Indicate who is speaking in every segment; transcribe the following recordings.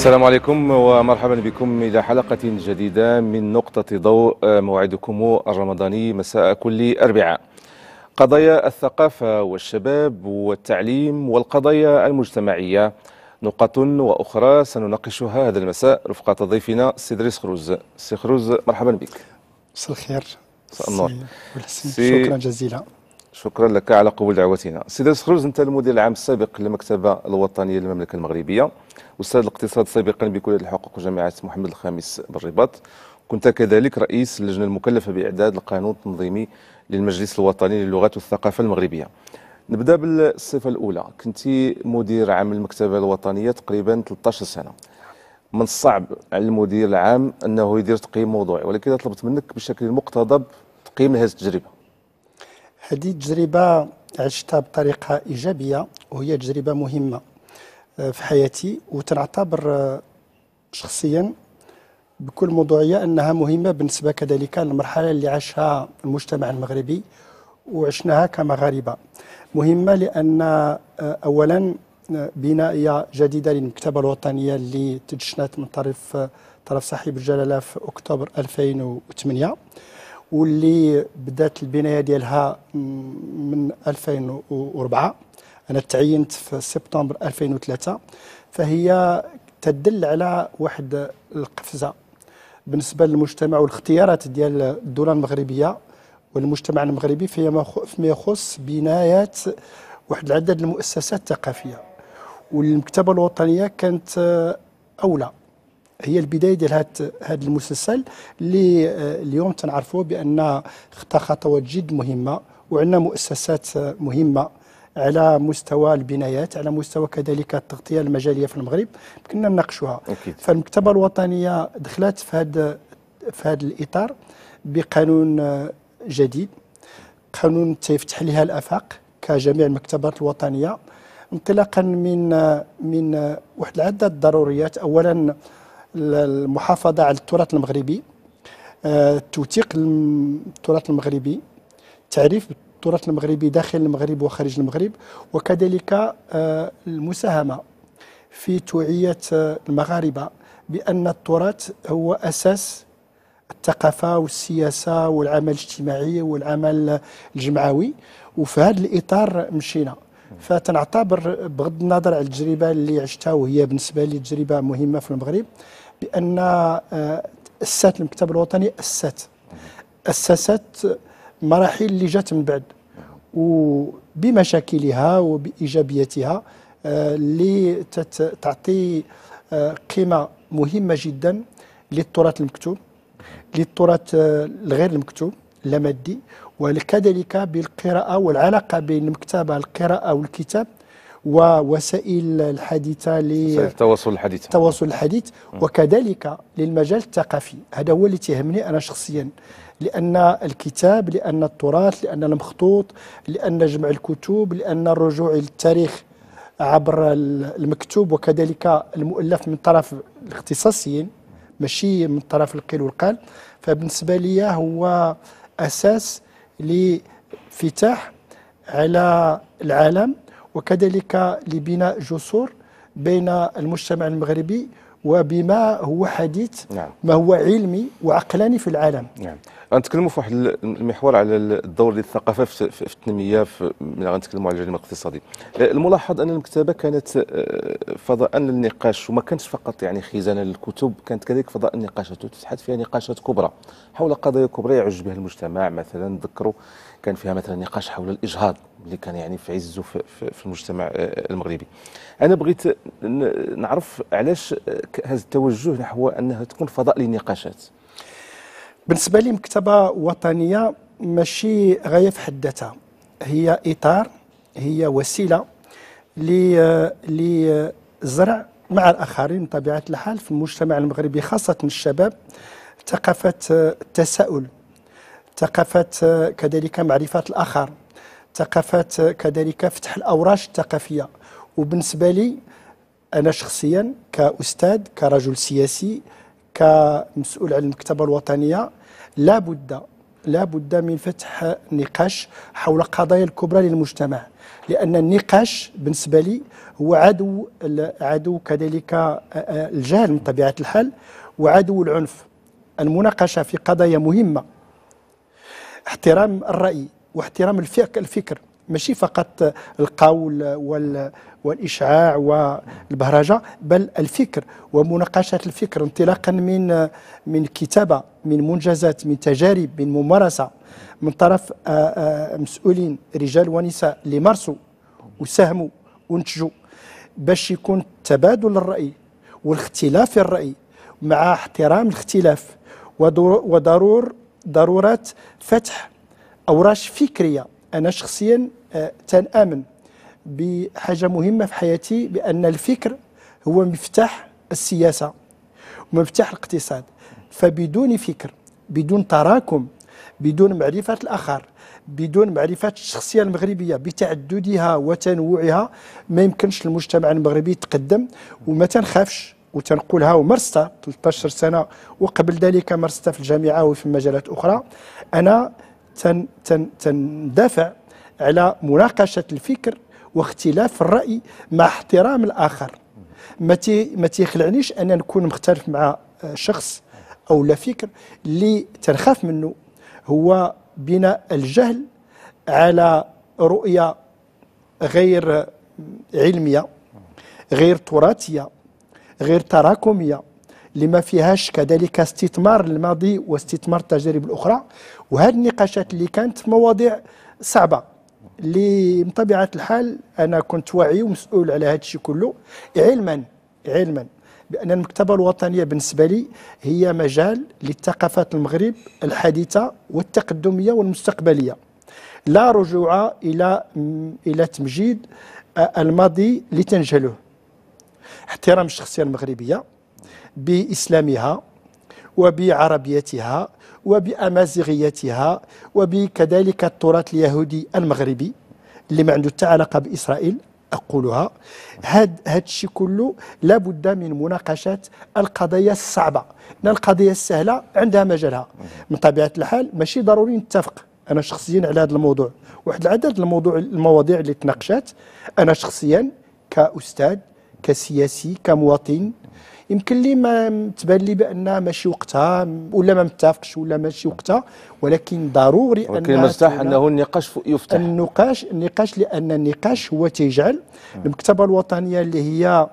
Speaker 1: السلام عليكم ومرحبا بكم إلى حلقة جديدة من نقطة ضوء آه، موعدكم الرمضاني مساء كل أربعاء قضايا الثقافة والشباب والتعليم والقضايا المجتمعية نقط وأخرى سنناقشها هذا المساء رفقة ضيفنا سيدريس خروز سي خروز مرحبا بك مساء الخير مساء النور شكرا جزيلا شكرا لك على قبول دعوتنا سيدي سخروز انت المدير العام السابق للمكتبه الوطنيه للمملكه المغربيه استاذ الاقتصاد سابقا بكليه الحقوق جامعه محمد الخامس بالرباط كنت كذلك رئيس اللجنه المكلفه باعداد القانون التنظيمي للمجلس الوطني للغات والثقافه المغربيه نبدا بالصفه الاولى كنت مدير عام المكتبه الوطنيه تقريبا 13 سنه من الصعب على المدير العام انه يدير تقييم موضوعي ولكن طلبت منك بشكل مقتضب تقييم هذه التجربه
Speaker 2: هذه تجربة عشتها بطريقة إيجابية وهي تجربة مهمة آه، في حياتي وتنعتبر آه، شخصيا بكل موضوعية أنها مهمة بالنسبة كذلك للمرحلة اللي عاشها المجتمع المغربي وعشناها كمغاربة مهمة لأن آه، أولا بناء جديدة للمكتبة الوطنية اللي تدشنت من طرف طرف صاحب الجلالة في أكتوبر 2008 واللي بدات البنايه ديالها من 2004 انا تعينت في سبتمبر 2003 فهي تدل على واحد القفزه بالنسبه للمجتمع والاختيارات ديال الدوله المغربيه والمجتمع المغربي فيما يخص بنايه واحد العدد المؤسسات الثقافيه والمكتبه الوطنيه كانت اولى هي البدايه ديال هذا المسلسل اللي آه، اليوم تنعرفوا بان خطا خطوات جد مهمه وعندنا مؤسسات آه، مهمه على مستوى البنايات على مستوى كذلك التغطيه المجاليه في المغرب كنا نناقشوها فالمكتبه الوطنيه دخلت في هذا في هذا الاطار بقانون آه، جديد قانون تفتح لها الافاق كجميع المكتبات الوطنيه انطلاقا من من واحد العده الضروريات اولا المحافظه على التراث المغربي آه، توثيق التراث المغربي تعريف التراث المغربي داخل المغرب وخارج المغرب وكذلك آه، المساهمه في توعيه آه، المغاربه بان التراث هو اساس الثقافه والسياسه والعمل الاجتماعي والعمل الجمعوي وفي هذا الاطار مشينا فتنعتبر بغض النظر على التجربه اللي عشتها وهي بالنسبه لي تجربه مهمه في المغرب بان اسات آه، المكتب الوطني اسات اسست مراحل اللي جات من بعد وبمشاكلها وبايجابيتها آه، اللي تعطي آه، قيمه مهمه جدا للتراث المكتوب للتراث الغير المكتوب اللامادي وكذلك بالقراءه والعلاقه بين المكتبه القراءه والكتاب ووسائل الحديثة للتواصل الحديث التواصل الحديث وكذلك للمجال الثقافي هذا هو اللي تهمني أنا شخصيا لأن الكتاب لأن التراث لأن المخطوط لأن جمع الكتب لأن الرجوع للتاريخ عبر المكتوب وكذلك المؤلف من طرف الاختصاصيين ماشي من طرف القيل والقال فبالنسبة لي هو أساس لانفتاح على العالم وكذلك لبناء جسور بين المجتمع المغربي وبما هو حديث نعم. ما هو علمي وعقلاني في العالم
Speaker 1: نعم غنتكلموا في واحد المحور على الدور ديال الثقافه في التنميه في غنتكلموا على الجانب الاقتصادي أه، الملاحظ ان المكتبه كانت أه، فضاء للنقاش وما كانش فقط يعني خزانه للكتب كانت كذلك فضاء للنقاشات وتتحدث فيها نقاشات كبرى حول قضايا كبرى يعج بها المجتمع مثلا ذكروا كان فيها مثلا نقاش حول الاجهاض اللي كان يعني في عزه في المجتمع آه، آه، المغربي انا بغيت نعرف علاش آه، هذا التوجه
Speaker 2: نحو انها تكون فضاء للنقاشات بالنسبه لي مكتبه وطنيه ماشي غايه في حد ذاتها هي اطار هي وسيله لزرع مع الاخرين بطبيعه الحال في المجتمع المغربي خاصه الشباب ثقافه التساؤل ثقافه كذلك معرفه الاخر ثقافات كذلك فتح الأوراش الثقافية وبالنسبة لي أنا شخصيا كأستاذ كرجل سياسي كمسؤول عن المكتبة الوطنية لابد لابد من فتح نقاش حول قضايا الكبرى للمجتمع لأن النقاش بالنسبة لي هو عدو عدو كذلك آه، آه، الجهل من طبيعة الحال وعدو العنف المناقشة في قضايا مهمة احترام الرأي واحترام الفكر ماشي فقط القول وال والإشعاع والبهرجة بل الفكر ومناقشة الفكر انطلاقا من من كتابة من منجزات من تجارب من ممارسة من طرف مسؤولين رجال ونساء اللي مارسوا وساهموا ونتجوا باش يكون تبادل الرأي والاختلاف في الرأي مع احترام الاختلاف وضرور ضرورات فتح اوراش فكريه انا شخصيا آه، تنامن بحاجه مهمه في حياتي بان الفكر هو مفتاح السياسه ومفتاح الاقتصاد فبدون فكر بدون تراكم بدون معرفه الاخر بدون معرفه الشخصيه المغربيه بتعددها وتنوعها ما يمكنش المجتمع المغربي يتقدم وما تنخافش وتنقولها ومارستها 13 سنه وقبل ذلك مارستها في الجامعه وفي مجالات اخرى انا تن تن تندافع على مناقشه الفكر واختلاف الراي مع احترام الاخر ما ما تيخلعنيش أن نكون مختلف مع آه، شخص او لا فكر اللي تنخاف منه هو بناء الجهل على رؤيه غير آه، علميه غير تراثيه غير تراكميه لما فيهاش كذلك استثمار الماضي واستثمار التجارب الاخرى وهذه النقاشات اللي كانت مواضيع صعبه اللي بطبيعه الحال انا كنت واعي ومسؤول على هذا الشيء كله علما علما بان المكتبه الوطنيه بالنسبه لي هي مجال للثقافات المغرب الحديثه والتقدميه والمستقبليه لا رجوع الى الى تمجيد آه، الماضي لتنجهله احترام الشخصيه المغربيه بإسلامها وبعربيتها وبأمازيغيتها وبكذلك التراث اليهودي المغربي اللي ما عنده حتى علاقه باسرائيل اقولها هاد هاد الشيء كله لابد من مناقشه القضايا الصعبه القضيه السهله عندها مجالها من طبيعه الحال ماشي ضروري نتفق انا شخصيا على هذا الموضوع واحد العدد الموضوع المواضيع اللي تناقشات انا شخصيا كاستاذ كسياسي كمواطن يمكن لي ما تبان لي بان ماشي وقتها ولا ما متفقش ولا ماشي وقتها ولكن ضروري ان ولكن المفتاح انه النقاش يفتح النقاش النقاش لان النقاش هو تيجعل المكتبه الوطنيه اللي هي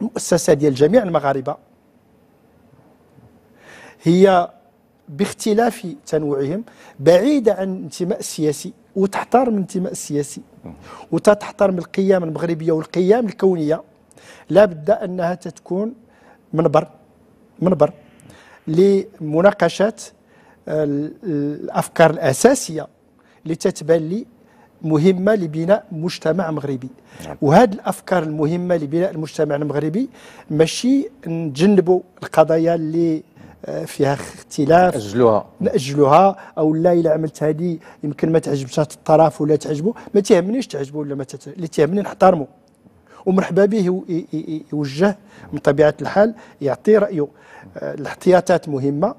Speaker 2: مؤسسه ديال جميع المغاربه هي باختلاف تنوعهم بعيده عن الانتماء السياسي وتحترم الانتماء السياسي وتحترم القيم المغربيه والقيم الكونيه لا بد انها تتكون منبر منبر لمناقشه آه، الافكار الاساسيه اللي تتبان لي مهمة لبناء مجتمع مغربي نعم. وهذه الأفكار المهمة لبناء المجتمع المغربي ماشي نتجنبوا القضايا اللي آه، فيها اختلاف نأجلوها نأجلوها أو لا إلا عملت هذه يمكن ما تعجبش الطرف ولا تعجبه ما تهمنيش تعجبه ولا ما اللي تهمني نحترمه ومرحبا به يوجه من طبيعه الحال يعطي رايه آه، الاحتياطات مهمه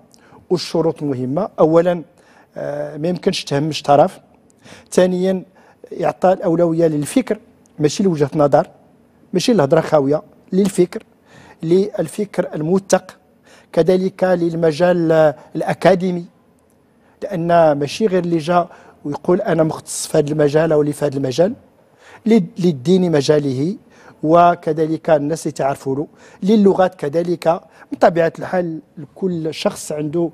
Speaker 2: والشروط مهمه اولا آه، ما يمكنش تهمش طرف ثانيا يعطى الاولويه للفكر ماشي لوجهه نظر ماشي الهضره خاويه للفكر للفكر الموثق كذلك للمجال آه، الاكاديمي لان ماشي غير اللي جا ويقول انا مختص في هذا المجال او اللي في هذا المجال للدين مجاله وكذلك الناس اللي تعرفوا للغات كذلك بطبيعة الحال كل شخص عنده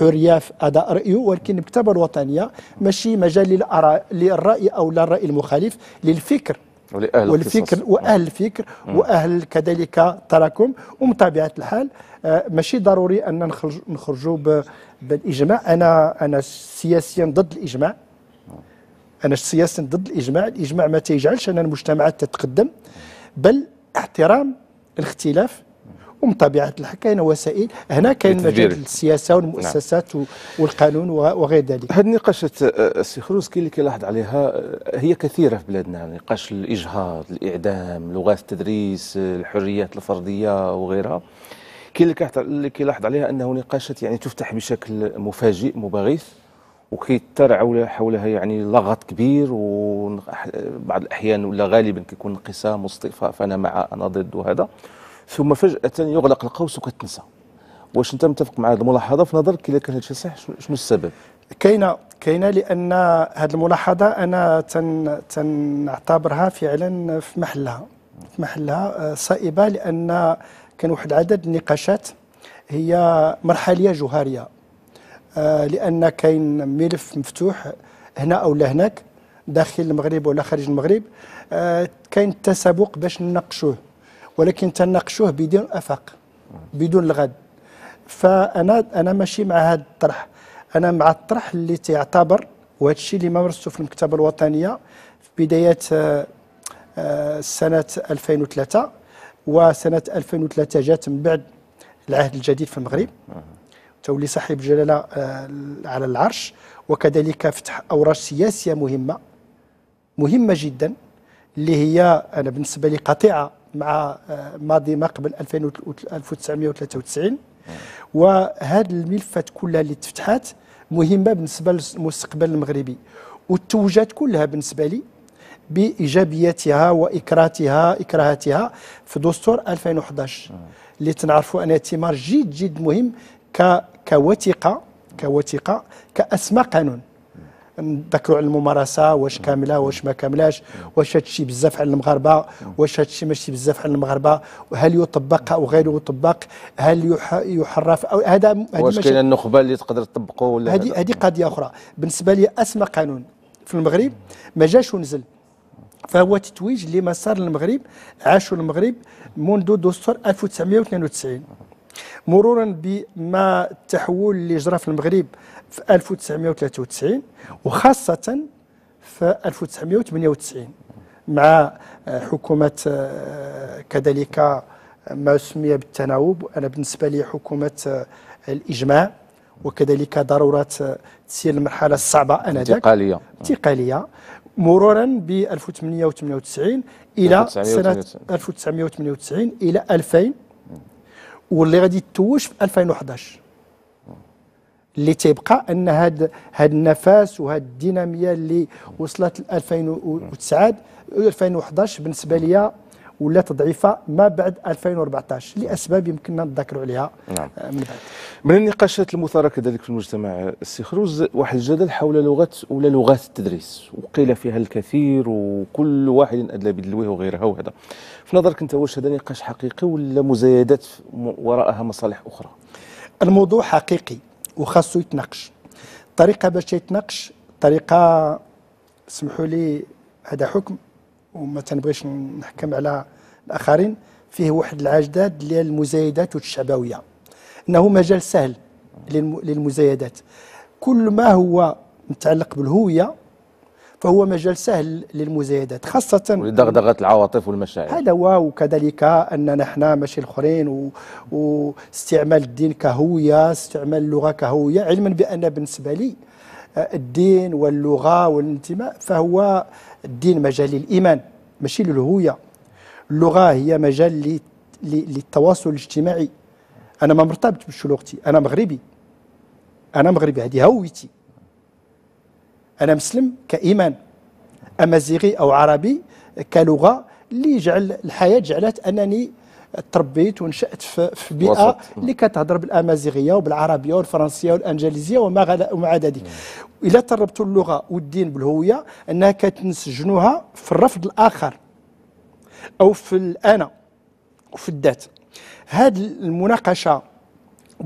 Speaker 2: حريه في اداء رايه ولكن المكتبه الوطنيه ماشي مجال للراي او للراي المخالف للفكر
Speaker 1: ولأهل والفكر
Speaker 2: واهل الفكر واهل كذلك التراكم ومطبيعة الحال آه، ماشي ضروري ان نخرجوا بالاجماع انا انا سياسيا ضد الاجماع انا سياسيا ضد الاجماع الاجماع ما تيجعلش ان المجتمعات تتقدم بل احترام الاختلاف ومن طبيعه الحال كاين وسائل هنا كاين مجال السياسه والمؤسسات نعم. والقانون وغير ذلك هذه نقاشة
Speaker 1: آه، آه، السي خروز كي اللي كيلاحظ عليها آه، هي كثيره في بلادنا نقاش الاجهاض الاعدام لغات التدريس الحريات الفرديه وغيرها كي اللي كيلاحظ عليها انه نقاشات يعني تفتح بشكل مفاجئ مباغث وكيثار حولها يعني لغط كبير وبعض الاحيان ولا غالبا كيكون انقسام واصطفاء فانا مع انا ضد وهذا ثم فجاه يغلق القوس وكتنسى
Speaker 2: واش انت متفق مع هذه الملاحظه في نظرك اذا كان هذا الشيء صح شنو السبب؟ كاينه كاينه لان هذه الملاحظه انا تن تنعتبرها فعلا في محلها في محلها آه، صائبه لان كان واحد العدد النقاشات هي مرحليه جوهريه آه، لان كاين ملف مفتوح هنا او لا هناك داخل المغرب ولا خارج المغرب آه، كاين التسابق باش نناقشوه ولكن تناقشوه بدون افاق بدون الغد فانا انا ماشي مع هذا الطرح انا مع الطرح اللي تعتبر وهذا الشيء اللي مارسته في المكتبه الوطنيه في بدايه آه، سنه 2003 وسنه 2003 جات من بعد العهد الجديد في المغرب تولي صاحب الجلاله آه، على العرش وكذلك فتح اوراش سياسيه مهمه مهمه جدا اللي هي انا بالنسبه لي قطيعه مع آه، ماضي ما قبل 1993 وهذه الملفات كلها اللي تفتحات مهمه بالنسبه للمستقبل المغربي والتوجات كلها بالنسبه لي بايجابياتها واكراتها اكراهاتها في دستور 2011 اللي تنعرفوا انها ثمار جد جد مهم كوثيقه كوثيقه كاسماء قانون نذكروا على الممارسه واش كامله واش ما كاملاش واش هادشي بزاف على المغاربه واش هادشي ماشي بزاف على المغاربه وهل يطبق او غير يطبق هل يحرف او هذا واش كاين
Speaker 1: النخبه اللي تقدر تطبقه ولا هذه هذه
Speaker 2: قضيه اخرى بالنسبه لي اسمى قانون في المغرب ما جاش ونزل فهو تتويج لمسار المغرب عاشوا المغرب منذ دستور 1992 مرورا بما التحول اللي جرى في المغرب في 1993 وخاصة في 1998 مع آه، حكومة آه، كذلك ما سمي بالتناوب أنا بالنسبة لي حكومة آه، الإجماع وكذلك ضرورة تسير المرحلة الصعبة أنذاك انتقالية انتقالية مرورا ب 1898 إلى سنة 1998 إلى 2000 واللي غادي تتوج في 2011 اللي تيبقى ان هاد هاد النفس وهاد الديناميه اللي وصلت ل 2009 2011 بالنسبه ليا ولا ضعيفه ما بعد 2014 لاسباب يمكننا نتذاكروا عليها
Speaker 1: آه، نعم. من بعد من النقاشات المثارة كذلك في المجتمع السي خروز واحد الجدل حول لغات ولا لغات التدريس وقيل فيها الكثير وكل واحد ادلى بدلوه وغيرها وهذا في نظرك انت واش هذا نقاش حقيقي ولا مزايدات وراءها مصالح اخرى
Speaker 2: الموضوع حقيقي وخاصو يتناقش الطريقه باش يتناقش طريقه اسمحوا لي هذا حكم وما تنبغيش نحكم على الاخرين فيه واحد العجدات ديال المزايدات والشعبويه انه مجال سهل للمزايدات كل ما هو متعلق بالهويه فهو مجال سهل للمزايدات خاصة
Speaker 1: ولدغدغة العواطف والمشاعر
Speaker 2: هذا هو وكذلك أننا احنا ماشي الآخرين واستعمال الدين كهوية استعمال اللغة كهوية علما بأن بالنسبة لي آه، الدين واللغة والانتماء فهو الدين مجال الإيمان ماشي للهوية اللغة هي مجال للتواصل الاجتماعي أنا ما مرتبط بشلوغتي أنا مغربي أنا مغربي هذه هويتي أنا مسلم كإيمان أمازيغي أو عربي كلغة اللي جعل الحياة جعلت أنني تربيت ونشات في, بيئه اللي كتهضر بالامازيغيه وبالعربيه والفرنسيه والانجليزيه وما ومع ذلك الا تربطوا اللغه والدين بالهويه انها كتنسجنوها في الرفض الاخر او في الانا وفي الذات هذه المناقشه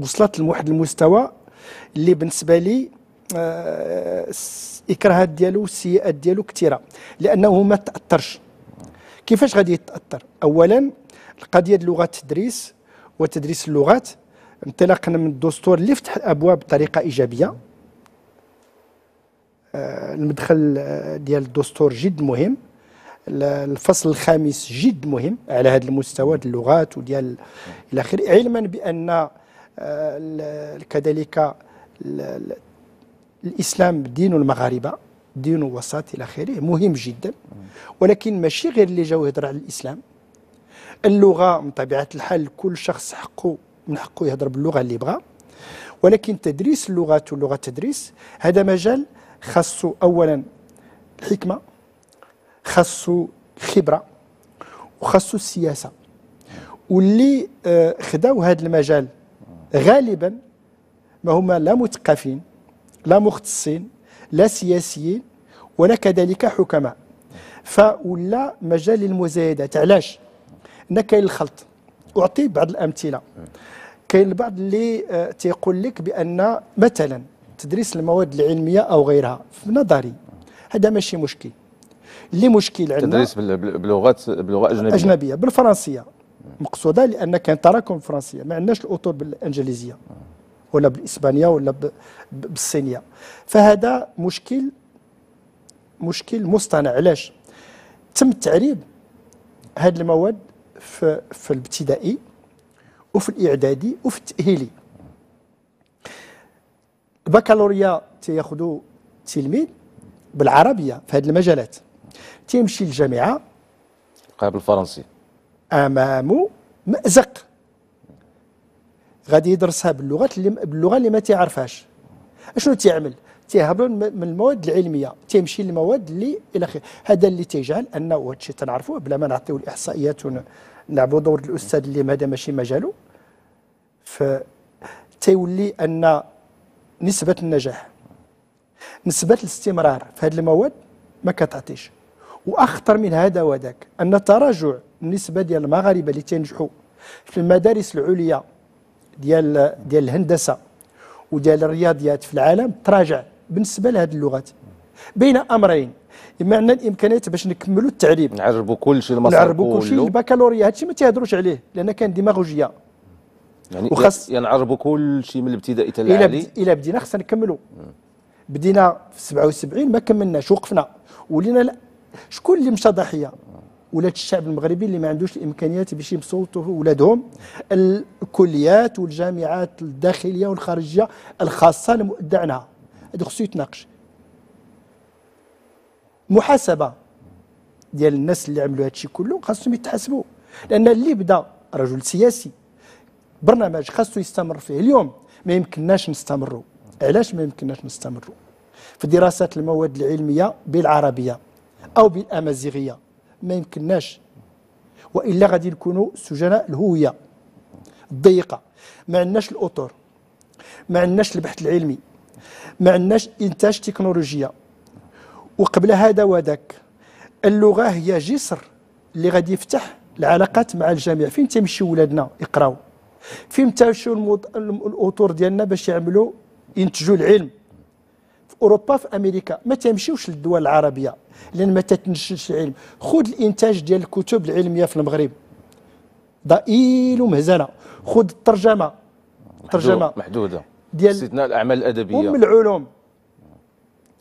Speaker 2: وصلت لواحد المستوى اللي بالنسبه لي الاكراهات آه، ديالو والسيئات ديالو كثيره لانه ما تاثرش كيفاش غادي يتاثر اولا القضيه ديال لغه التدريس وتدريس اللغات انطلاقا من الدستور اللي فتح الابواب بطريقه ايجابيه آه، المدخل آه، ديال الدستور جد مهم الفصل الخامس جد مهم على هذا المستوى ديال اللغات وديال الى اخره علما بان آه، كذلك الاسلام دين المغاربه دين وسط الى اخره مهم جدا ولكن ماشي غير اللي جاو يهضر على الاسلام اللغه من طبيعه الحال كل شخص حقه من حقه يهضر باللغه اللي يبغى ولكن تدريس اللغات واللغه التدريس هذا مجال خاصو اولا الحكمه خاصو خبره وخاصو السياسه واللي آه، خداو هذا المجال غالبا ما هما لا مثقفين لا مختصين لا سياسيين ولا كذلك حكماء فولا مجال المزايدات علاش هنا كاين الخلط اعطي بعض الامثله كاين البعض اللي آه، تيقول لك بان مثلا تدريس المواد العلميه او غيرها في نظري هذا ماشي مشكل اللي مشكل عندنا تدريس
Speaker 1: بلغات بلغه اجنبيه اجنبيه
Speaker 2: بالفرنسيه مقصوده لان كان تراكم الفرنسيه ما عندناش الاطور بالانجليزيه ولا بالاسبانيه ولا بالصينيه فهذا مشكل مشكل مصطنع علاش تم تعريب هذه المواد في, في الابتدائي وفي الاعدادي وفي التاهيلي البكالوريا تياخذوا تلميذ بالعربيه في هذه المجالات تيمشي للجامعه قابل الفرنسي امامه مازق غادي يدرسها باللغات اللي باللغه اللي ما تيعرفهاش اشنو تيعمل تيهبل من المواد العلميه تيمشي للمواد اللي الى اخره هذا اللي تيجعل انه هادشي تنعرفوه بلا ما نعطيو الاحصائيات ون... نلعبوا دور الاستاذ اللي هذا ماشي مجاله ف تيولي ان نسبه النجاح نسبه الاستمرار في هذه المواد ما كتعطيش واخطر من هذا وذاك ان تراجع النسبه ديال المغاربه اللي تنجحوا في المدارس العليا ديال ديال الهندسه وديال الرياضيات في العالم تراجع بالنسبه لهذه اللغات بين امرين اما عندنا الامكانيات باش نكملوا التعليم نعربوا كل شيء المسار نعربوا كل شيء البكالوريا الشيء ما تيهضروش عليه لان كان ديماغوجيه يعني وخاص يعني
Speaker 1: نعربوا كل شيء من الابتدائي حتى العالي
Speaker 2: الى بدينا خصنا نكملوا بدينا في 77 ما كملناش وقفنا ولينا لا شكون اللي مشى ضحيه ولاد الشعب المغربي اللي ما عندوش الامكانيات باش يمسوطوا ولادهم الكليات والجامعات الداخليه والخارجيه الخاصه المؤدى عنها هذا خصو يتناقش محاسبه ديال الناس اللي عملوا هادشي كله خاصهم يتحاسبوا لان اللي بدا رجل سياسي برنامج خاصو يستمر فيه اليوم ما يمكنناش نستمروا علاش ما يمكنناش نستمروا في دراسات المواد العلميه بالعربيه او بالامازيغيه ما يمكنناش والا غادي نكونوا سجناء الهويه الضيقه ما عندناش الاطر ما عندناش البحث العلمي ما عندناش انتاج تكنولوجيا وقبل هذا وذاك اللغة هي جسر اللي غادي يفتح العلاقات مع الجميع فين تمشيو ولادنا يقراو فين تمشيو المض... الاطور ديالنا باش يعملوا ينتجوا العلم في اوروبا في امريكا ما تمشيوش للدول العربيه لان ما تتنشش العلم خذ الانتاج ديال الكتب العلميه في المغرب ضئيل ومهزله خذ الترجمه الترجمه
Speaker 1: محدوده ديال استثناء الاعمال الادبيه ام
Speaker 2: العلوم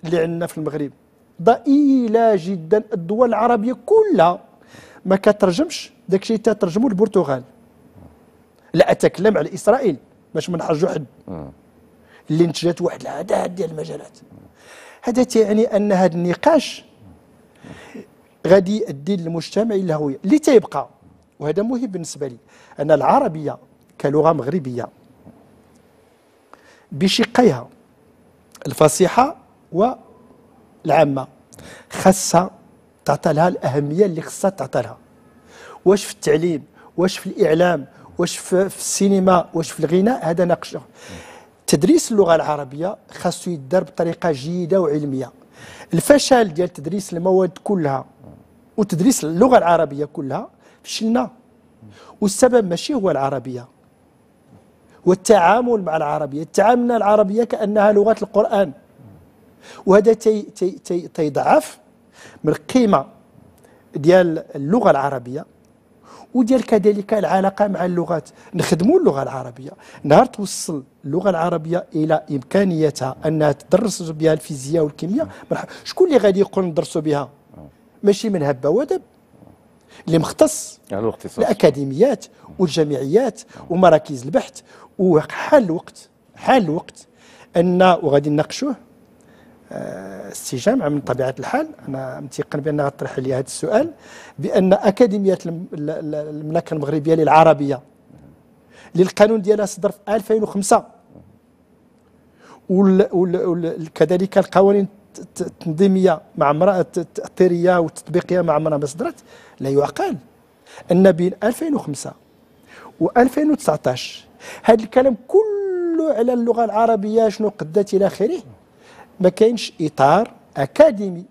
Speaker 2: اللي عندنا في المغرب ضئيله جدا الدول العربيه كلها ما كترجمش داك الشيء تترجمه البرتغال لا اتكلم على اسرائيل باش ما نحرجو حد اللي نتجات واحد العدد ديال المجالات هذا تعني ان هذا النقاش غادي يؤدي للمجتمع الى هويه اللي تيبقى وهذا مهم بالنسبه لي ان العربيه كلغه مغربيه بشقيها الفصيحه و العامه خاصها تعطى لها الاهميه اللي خاصها تعطى لها واش في التعليم واش في الاعلام واش في, في السينما واش في الغناء هذا ناقشه تدريس اللغه العربيه خاصو يدار بطريقه جيده وعلميه الفشل ديال تدريس المواد كلها وتدريس اللغه العربيه كلها فشلنا والسبب ماشي هو العربيه والتعامل مع العربيه تعاملنا العربيه كانها لغه القران وهذا تي تي تي تيضعف من القيمه ديال اللغه العربيه وديال كذلك العلاقه مع اللغات نخدموا اللغه العربيه نهار توصل اللغه العربيه الى امكانيتها انها تدرس بها الفيزياء والكيمياء شكون اللي غادي يقول ندرسوا بها ماشي من هبه ودب اللي مختص يعني الاكاديميات والجامعيات ومراكز البحث وحال الوقت حال الوقت ان وغادي نناقشوه استجامه من طبيعه الحال انا متيقن بانها طرح لي هذا السؤال بان اكاديميه المملكه المغربيه للعربيه اللي القانون ديالها صدر في 2005 وكذلك القوانين التنظيميه مع عمرها التاثيريه والتطبيقيه مع عمرها ما صدرت لا يعقل ان بين 2005 و2019 هذا الكلام كله على اللغه العربيه شنو قدات الى اخره ما كاينش اطار اكاديمي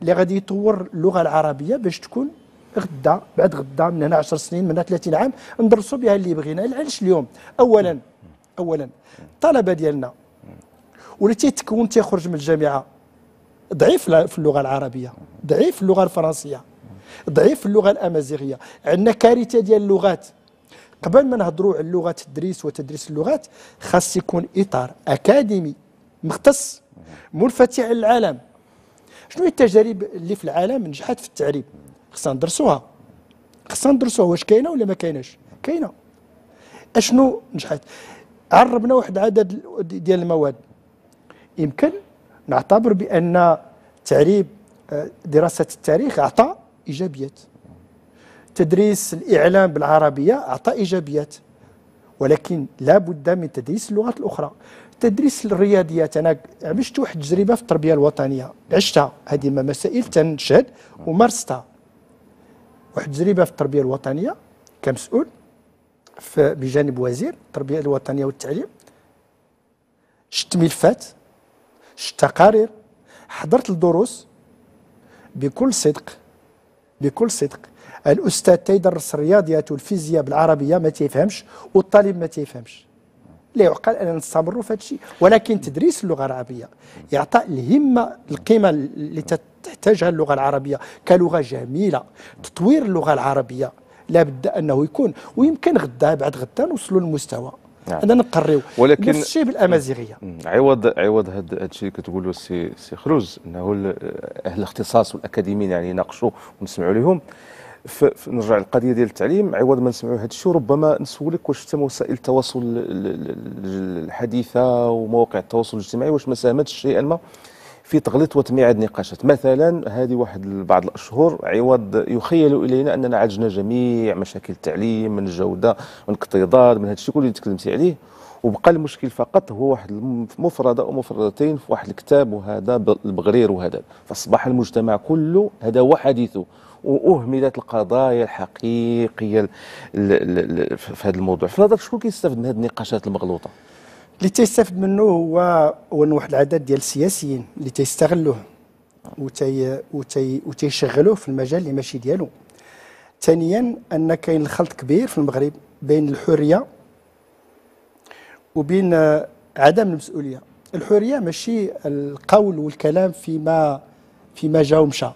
Speaker 2: اللي غادي يطور اللغه العربيه باش تكون غدا بعد غدا من هنا 10 سنين من هنا 30 عام ندرسوا بها اللي بغينا علاش اليوم اولا اولا الطلبه ديالنا واللي تيتكون تيخرج من الجامعه ضعيف في اللغه العربيه ضعيف في اللغه الفرنسيه ضعيف في اللغه الامازيغيه عندنا كارثه ديال اللغات قبل ما نهضروا على اللغه التدريس وتدريس اللغات خاص يكون اطار اكاديمي مختص منفتح على العالم شنو هي التجارب اللي في العالم نجحت في التعريب خصنا ندرسوها خصنا ندرسوها واش كاينه ولا ما كايناش كاينه اشنو نجحت عربنا واحد العدد ديال المواد يمكن نعتبر بان تعريب آه، دراسه التاريخ اعطى ايجابيات تدريس الاعلام بالعربيه اعطى ايجابيات ولكن لا بد من تدريس اللغات الاخرى التدريس الرياضيات انا عشت واحد التجربه في التربيه الوطنيه عشتها هذه مسائل تنشهد ومارستها واحد التجربه في التربيه الوطنيه كمسؤول بجانب وزير التربيه الوطنيه والتعليم شفت ملفات شفت تقارير حضرت الدروس بكل صدق بكل صدق الاستاذ تيدرس الرياضيات والفيزياء بالعربيه ما تيفهمش والطالب ما تيفهمش لا يعقل اننا نستمروا في هذا الشيء ولكن تدريس اللغه العربيه يعطى الهمه القيمه اللي تحتاجها اللغه العربيه كلغه جميله تطوير اللغه العربيه لابد انه يكون ويمكن غدا بعد غدا نوصلوا للمستوى نعم. انا نقريو ولكن نفس الشيء بالامازيغيه
Speaker 1: عوض عوض هذا الشيء اللي كتقولوا السي سي خروج انه اهل الاختصاص والاكاديميين يعني يناقشوا ونسمعوا لهم نرجع للقضيه ديال التعليم عوض ما نسمعوا هذا الشيء ربما نسولك واش حتى وسائل التواصل الحديثه ومواقع التواصل الاجتماعي واش ما ساهمتش شيئا ما في تغليط وتمييع النقاشات مثلا هذه واحد بعض الاشهر عوض يخيل الينا اننا عالجنا جميع مشاكل التعليم من الجوده من الاكتظاظ من هذا الشيء كله اللي تكلمتي عليه وبقى المشكل فقط هو واحد مفردة أو مفردتين في واحد الكتاب وهذا البغرير وهذا فأصبح المجتمع كله هذا هو حديثه واهملت القضايا الحقيقيه في هذا الموضوع في نظرك شكون كيستافد من هذه النقاشات المغلوطه
Speaker 2: اللي تيستافد منه هو هو واحد العدد ديال السياسيين اللي تيستغلوه آه. وتي وتي وتيشغلوه في المجال اللي ماشي ديالو ثانيا ان كاين الخلط كبير في المغرب بين الحريه وبين عدم المسؤوليه الحريه ماشي القول والكلام فيما فيما جا ومشى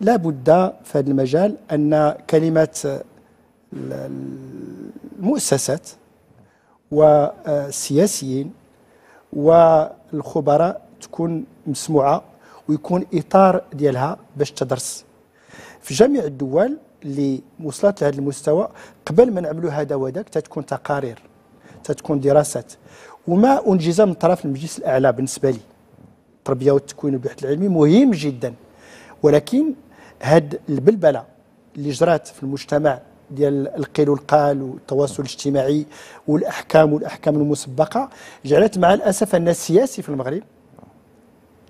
Speaker 2: لا بد في هذا المجال أن كلمة المؤسسات والسياسيين والخبراء تكون مسموعة ويكون إطار ديالها باش تدرس في جميع الدول اللي وصلت لهذا المستوى قبل ما نعملوا هذا وذاك تتكون تقارير تتكون دراسات وما انجز من طرف المجلس الاعلى بالنسبه لي التربيه والتكوين والبحث العلمي مهم جدا ولكن هاد البلبله اللي جرات في المجتمع ديال القيل والقال والتواصل الاجتماعي والاحكام والاحكام المسبقه جعلت مع الاسف ان السياسي في المغرب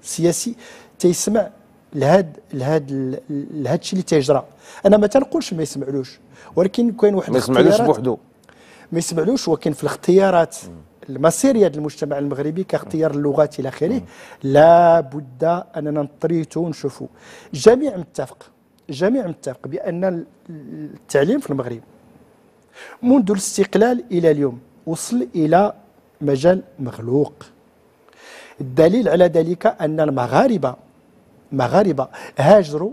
Speaker 2: السياسي تيسمع لهاد لهاد لهاد الشيء اللي تيجرى انا ما تنقولش ما يسمعلوش ولكن كاين واحد ما يسمعلوش بوحدو ما يسمعلوش ولكن في الاختيارات المصيرية المجتمع المغربي كاختيار اللغات إلى آخره لا بد أننا نطريتو ونشوفو جميع متفق جميع متفق بأن التعليم في المغرب منذ الاستقلال إلى اليوم وصل إلى مجال مغلوق الدليل على ذلك أن المغاربة مغاربة هاجروا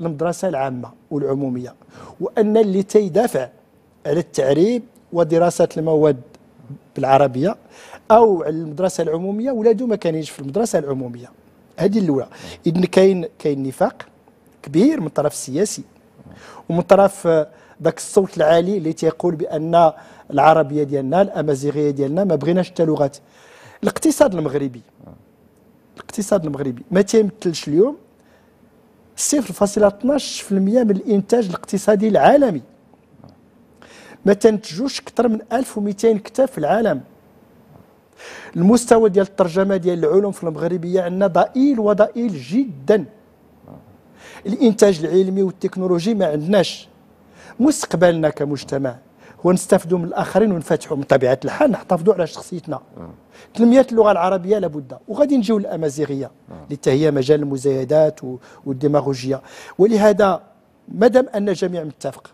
Speaker 2: المدرسة العامة والعمومية وأن اللي تيدافع على التعريب ودراسة المواد بالعربيه او على المدرسه العموميه ولادو ما كانينش في المدرسه العموميه هذه الاولى اذن كاين كاين نفاق كبير من الطرف السياسي ومن طرف ذاك آه، الصوت العالي اللي تيقول بان العربيه ديالنا الامازيغيه ديالنا ما بغيناش حتى لغات الاقتصاد المغربي الاقتصاد المغربي ما تيمثلش اليوم 0.12% من الانتاج الاقتصادي العالمي ما تنتجوش اكثر من 1200 كتاب في العالم المستوى ديال الترجمه ديال العلوم في المغربيه عندنا ضئيل وضئيل جدا الانتاج العلمي والتكنولوجي ما عندناش مستقبلنا كمجتمع هو نستافدوا من الاخرين ونفتحوا من طبيعه الحال نحتفظوا على شخصيتنا تنميه اللغه العربيه لابد وغادي نجيو للامازيغيه اللي هي مجال المزايدات والديماغوجيا ولهذا مادام ان الجميع متفق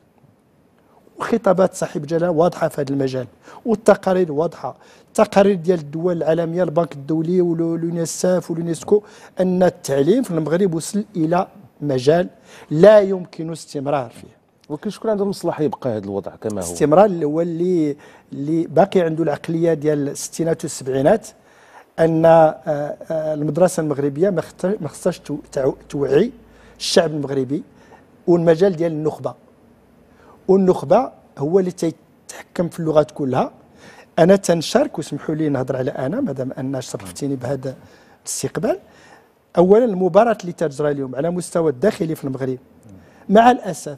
Speaker 2: وخطابات صاحب الجلاله واضحه في هذا المجال والتقارير واضحه التقارير ديال الدول العالميه البنك الدولي واليونيسف واليونسكو ان التعليم في المغرب وصل الى مجال لا يمكن استمرار فيه ولكن شكون عنده المصلحه يبقى هذا الوضع كما هو استمرار هو اللي اللي باقي عنده العقليه ديال الستينات والسبعينات ان آه، آه، المدرسه المغربيه ما خصهاش توعي الشعب المغربي والمجال ديال النخبه والنخبه هو اللي تيتحكم في اللغات كلها انا تنشارك وسمحوا لي نهضر على انا مادام ان شرفتيني بهذا الاستقبال اولا المباراه اللي تجرى اليوم على مستوى الداخلي في المغرب مع الاسف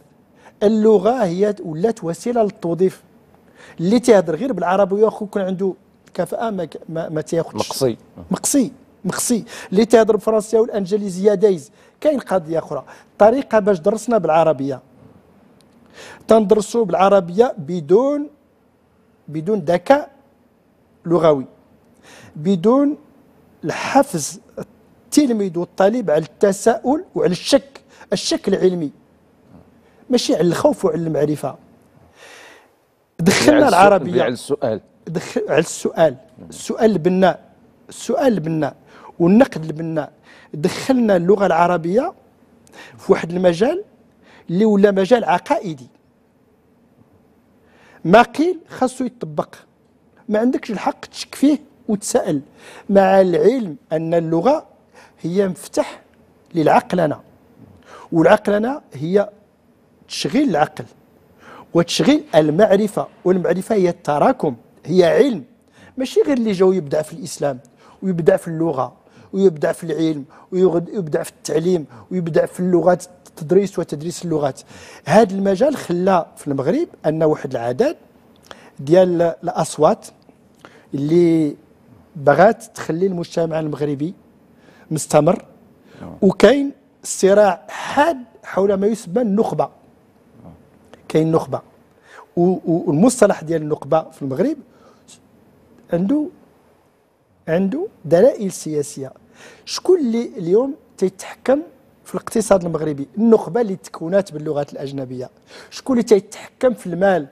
Speaker 2: اللغه هي ولات وسيله للتوظيف اللي تيهضر غير بالعربيه واخو يكون عنده كفاءه ما ما, تياخذش مقصي مقصي مقصي اللي تيهضر بالفرنسيه والانجليزيه دايز كاين قضيه اخرى الطريقه باش درسنا بالعربيه تندرسوا بالعربيه بدون بدون ذكاء لغوي بدون الحفز التلميذ والطالب على التساؤل وعلى الشك الشك العلمي ماشي على الخوف وعلى المعرفه دخلنا العربيه على السؤال دخل على السؤال السؤال البناء السؤال البناء والنقد البناء دخلنا اللغه العربيه في واحد المجال اللي ولا مجال عقائدي ما قيل خاصو يطبق ما عندكش الحق تشك فيه وتسأل مع العلم أن اللغة هي مفتاح للعقلنة والعقلنة هي تشغيل العقل وتشغيل المعرفة والمعرفة هي التراكم هي علم ماشي غير اللي جاو يبدع في الإسلام ويبدع في اللغة ويبدع في العلم ويبدع في التعليم ويبدع في اللغات التدريس وتدريس اللغات هذا المجال خلى في المغرب ان واحد العدد ديال الاصوات اللي بغات تخلي المجتمع المغربي مستمر نعم. وكاين صراع حاد حول ما يسمى النخبه كاين نخبه والمصطلح ديال النخبه في المغرب عنده عنده دلائل سياسيه شكون اللي اليوم تيتحكم في الاقتصاد المغربي النخبه اللي تكونات باللغات الاجنبيه شكون اللي تيتحكم في المال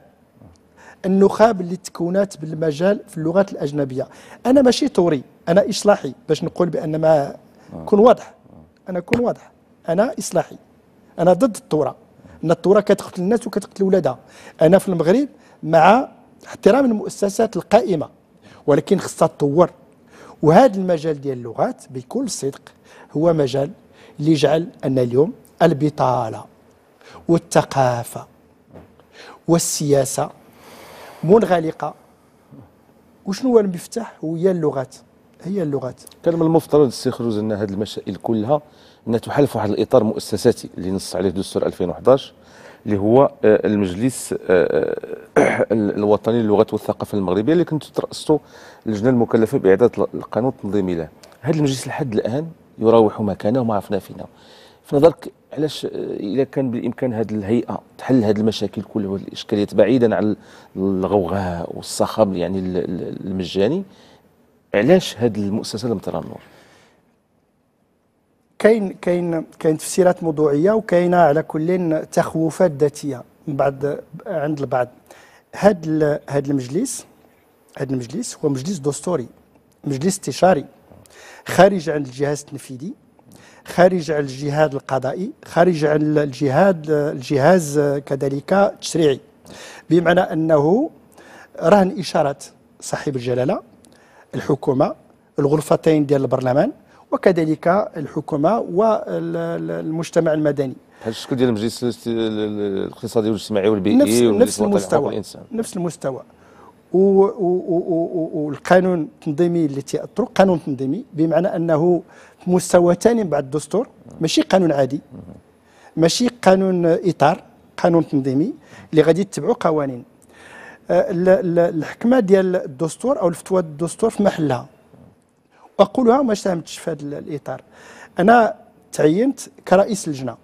Speaker 2: النخاب اللي تكونات بالمجال في اللغات الاجنبيه انا ماشي توري انا اصلاحي باش نقول بان ما آه. كون واضح انا كون واضح انا اصلاحي انا ضد الثوره ان الثوره كتقتل الناس وكتقتل ولادها انا في المغرب مع احترام المؤسسات القائمه ولكن خصها تطور وهذا المجال ديال اللغات بكل صدق هو مجال اللي يجعل أن اليوم البطالة والثقافة والسياسة منغلقة وشنو هو المفتاح هي اللغات هي اللغات كان من المفترض السي خروج ان هذه المسائل كلها
Speaker 1: انها تحل في واحد الاطار مؤسساتي اللي نص عليه دستور 2011 اللي هو آه، المجلس آه، آه، الوطني للغات والثقافه المغربيه اللي كنت تراسته اللجنه المكلفه باعداد القانون التنظيمي له هذا المجلس لحد الان يراوح مكانه وما عرفنا فينا في نظرك علاش اذا آه، كان بالامكان هذه الهيئه تحل هذه المشاكل كلها والاشكاليات بعيدا عن الغوغاء والصخب يعني المجاني علاش هذه المؤسسه لم ترى النور؟
Speaker 2: كاين كاين كاين تفسيرات موضوعيه وكاينه على كل تخوفات ذاتيه من بعد عند البعض هذا هذا المجلس هذا المجلس هو مجلس دستوري مجلس استشاري خارج عن الجهاز التنفيذي خارج عن الجهاد القضائي خارج عن الجهاد الجهاز كذلك التشريعي بمعنى انه رهن اشارات صاحب الجلاله الحكومه الغرفتين ديال البرلمان وكذلك الحكومه والمجتمع المدني
Speaker 1: هذا الشكل ديال المجلس الاقتصادي والاجتماعي والبيئي نفس, نفس المستوى
Speaker 2: نفس المستوى والقانون التنظيمي اللي تيأثر قانون تنظيمي بمعنى انه مستوى ثاني بعد الدستور ماشي قانون عادي ماشي قانون اطار قانون تنظيمي اللي غادي يتبعوا قوانين آه، الحكمه ديال الدستور او الفتوى الدستور في محلها واقولها ما فهمتش في هذا الاطار انا تعينت كرئيس لجنه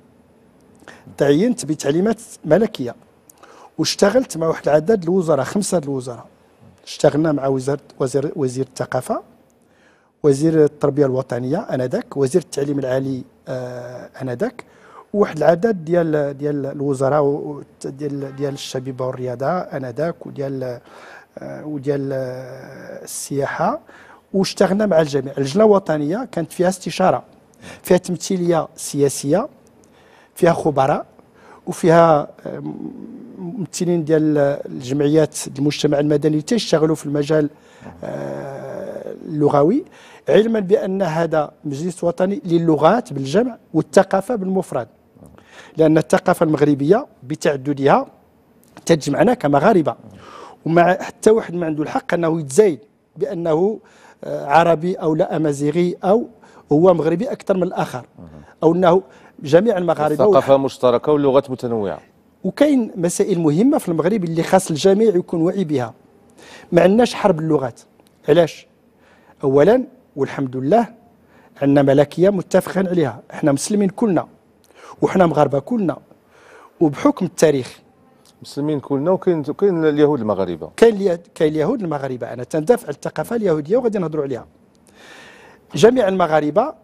Speaker 2: تعينت بتعليمات ملكيه واشتغلت مع واحد العدد الوزراء خمسه الوزراء اشتغلنا مع وزارة وزير وزير الثقافة وزير التربية الوطنية انذاك وزير التعليم العالي آه، انذاك وواحد العدد ديال ديال الوزراء ديال ديال الشبيبة والرياضة انذاك وديال آه، وديال آه، السياحة واشتغلنا مع الجميع اللجنه الوطنية كانت فيها استشارة فيها تمثيلية سياسية فيها خبراء وفيها ممثلين ديال الجمعيات المجتمع المدني تيشتغلوا في المجال آه، اللغوي علما بان هذا مجلس وطني للغات بالجمع والثقافه بالمفرد لان الثقافه المغربيه بتعددها تجمعنا كمغاربه ومع حتى واحد ما عنده الحق انه يتزايد بانه آه، عربي او لا امازيغي او هو مغربي اكثر من الاخر او انه جميع المغاربه ثقافه
Speaker 1: مشتركه ولغات متنوعه
Speaker 2: وكاين مسائل مهمه في المغرب اللي خاص الجميع يكون واعي بها ما عندناش حرب اللغات علاش اولا والحمد لله عندنا ملكيه متفقين عليها احنا مسلمين كلنا وحنا مغاربه كلنا وبحكم التاريخ مسلمين كلنا وكاين كاين اليهود المغاربه كاين كاين اليهود المغاربه انا تندافع الثقافه اليهوديه وغادي نهضروا عليها جميع المغاربه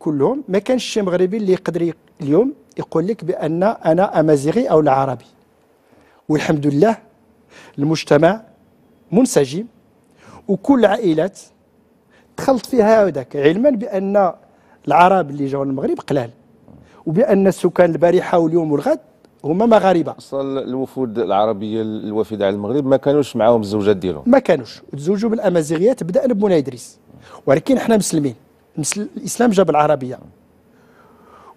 Speaker 2: كلهم ما كانش شي مغربي اللي يقدر اليوم يقول لك بان انا امازيغي او انا عربي والحمد لله المجتمع منسجم وكل عائلات دخلت فيها هذاك علما بان العرب اللي جاوا المغرب قلال وبان السكان البارحه واليوم والغد هما مغاربه
Speaker 1: اصلا الوفود العربيه الوافده على المغرب ما كانوش معاهم الزوجات ديالهم
Speaker 2: ما كانوش تزوجوا بالامازيغيات بدا بمنى ادريس ولكن احنا مسلمين الإسلام جاب العربية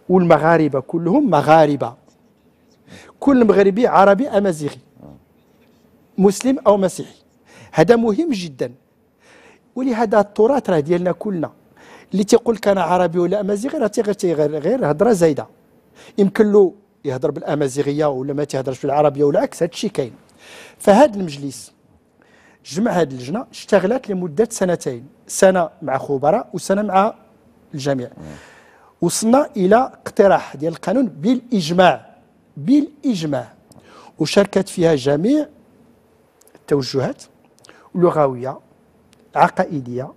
Speaker 2: والمغاربة كلهم مغاربة كل مغربي عربي أمازيغي مسلم أو مسيحي هذا مهم جدا ولهذا التراث راه ديالنا كلنا اللي تيقول لك انا عربي ولا امازيغي راه غير غير هضره زايده يمكن له يهضر بالامازيغيه ولا ما تيهضرش بالعربيه ولا عكس هذا الشيء كاين فهذا المجلس جمع هذه اللجنه اشتغلت لمده سنتين سنه مع خبراء وسنه مع الجميع وصلنا الى اقتراح ديال القانون بالاجماع بالاجماع وشاركت فيها جميع التوجهات اللغويه عقائديه